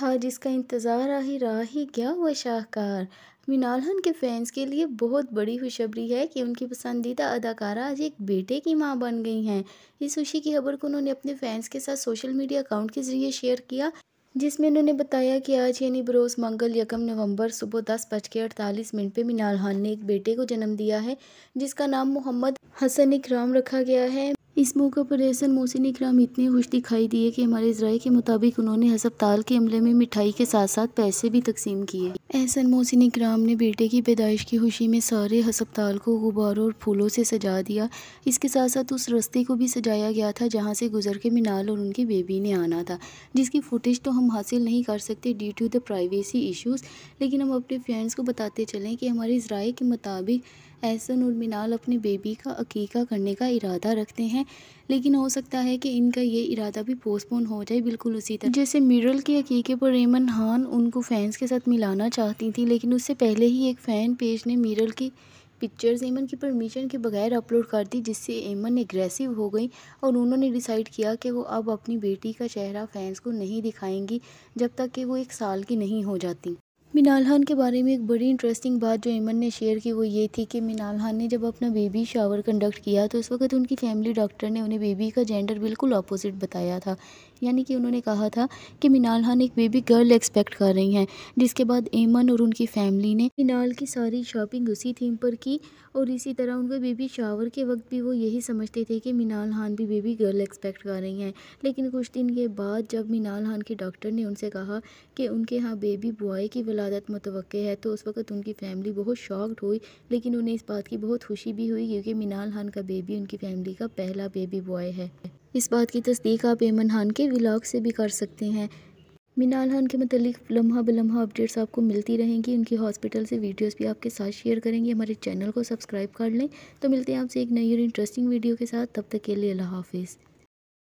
था जिसका इंतज़ार आ ही रहा ही क्या हुआ शाहकार मीनालहन के फैंस के लिए बहुत बड़ी खुशबरी है कि उनकी पसंदीदा अदाकारा आज एक बेटे की मां बन गई हैं इस खुशी की खबर को उन्होंने अपने फैंस के साथ सोशल मीडिया अकाउंट के जरिए शेयर किया जिसमें उन्होंने बताया कि आज यानी बरोज़ मंगल यकम नवंबर सुबह दस बज के अड़तालीस मिनट पर मीनाल खान ने एक बेटे को जन्म दिया है जिसका नाम मोहम्मद हसन इकराम रखा गया है इस मौके पर एहसन मोहसिन इक्राम इतने खुश दिखाई दिए कि हमारे जराए के मुताबिक उन्होंने हस्पताल के अमले में मिठाई के साथ साथ पैसे भी तकसीम किए एहसन मोहसिन इक्राम ने बेटे की पैदाइश की खुशी में सारे हस्पताल को गुब्बारों और फूलों से सजा दिया इसके साथ साथ उस रस्ते को भी सजाया गया था जहाँ से गुजर के मिनाल और उनकी बेबी ने आना था जिसकी फुटेज तो हम हासिल नहीं कर सकते due to the privacy issues लेकिन हम अपने फ्रेंड्स को बताते चलें कि हमारे जराए के मुताबिक एहसन और मीनाल अपने बेबी का अकीका करने का इरादा रखते हैं लेकिन हो सकता है कि इनका ये इरादा भी पोस्टपोन हो जाए बिल्कुल उसी तरह जैसे मिरल के अकीके पर रेमन हान उनको फैंस के साथ मिलाना चाहती थी लेकिन उससे पहले ही एक फ़ैन पेज ने मिरल की पिक्चर्स एमन की परमिशन के बगैर अपलोड कर दी जिससे एमन एग्रेसिव हो गई और उन्होंने डिसाइड किया कि वो अब अपनी बेटी का चेहरा फैंस को नहीं दिखाएंगी जब तक कि वो एक साल की नहीं हो जाती खान के बारे में एक बड़ी इंटरेस्टिंग बात जो ऐमन ने शेयर की वो ये थी कि खान ने जब अपना बेबी शावर कंडक्ट किया तो उस वक्त उनकी फैमिली डॉक्टर ने उन्हें बेबी का जेंडर बिल्कुल अपोजिट बताया था यानी कि उन्होंने कहा था कि मिनाल खान एक बेबी गर्ल एक्सपेक्ट कर रही हैं जिसके बाद एमन और उनकी फैमिली ने मिनाल की सारी शॉपिंग उसी थीम पर की और इसी तरह उनके बेबी शावर के वक्त भी वो यही समझते थे कि मिनाल खान भी बेबी गर्ल एक्सपेक्ट कर रही हैं लेकिन कुछ दिन के बाद जब मिनाल खान के डॉक्टर ने उनसे कहा कि उनके यहाँ बेबी बॉय की वलादत मुतव है तो उस वक्त उनकी फैमिली बहुत शॉक्ड हुई लेकिन उन्हें इस बात की बहुत खुशी भी हुई क्योंकि मिनाल खान का बेबी उनकी फैमिली का पहला बेबी बॉय है इस बात की तस्दीक आप ऐमन खान के व्लाग से भी कर सकते हैं मिनाल खान के मतलब लम्हा बलम्हा अपडेट्स आपको मिलती रहेंगी उनकी हॉस्पिटल से वीडियोस भी आपके साथ शेयर करेंगे हमारे चैनल को सब्सक्राइब कर लें तो मिलते हैं आपसे एक नई और इंटरेस्टिंग वीडियो के साथ तब तक के लिए अल्लाह हाफिज़